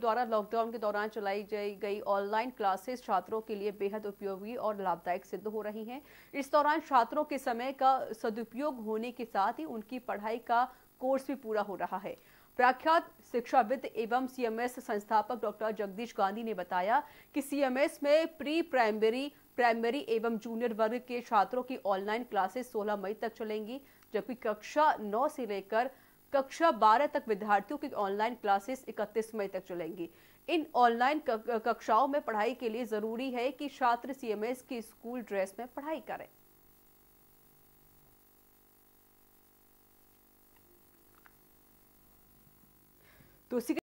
द्वारा लॉकडाउन के दौरान चलाई जाई गई ऑनलाइन क्लासेस छात्रों के लिए बेहद उपयोगी और लाभदायक सिद्ध हो रही हैं इस दौरान छात्रों के समय का सदुपयोग होने के साथ ही उनकी पढ़ाई का कोर्स भी पूरा हो रहा है प्रख्यात शिक्षाविद एवं सीएमएस संस्थापक डॉक्टर जगदीश गांधी ने बताया कि सीएमएस में प्री प्राइमरी प्राइमरी एवं जूनियर वर्ग के छात्रों की ऑनलाइन क्लासेस 16 मई तक चलेंगी जबकि कक्षा 9 से लेकर कक्षा 12 तक विद्यार्थियों की ऑनलाइन क्लासेस 31 मई तक चलेंगी इन ऑनलाइन कक्षाओं में पढ़ाई के लिए जरूरी है कि छात्र सीएमएस की स्कूल ड्रेस में पढ़ाई करें तो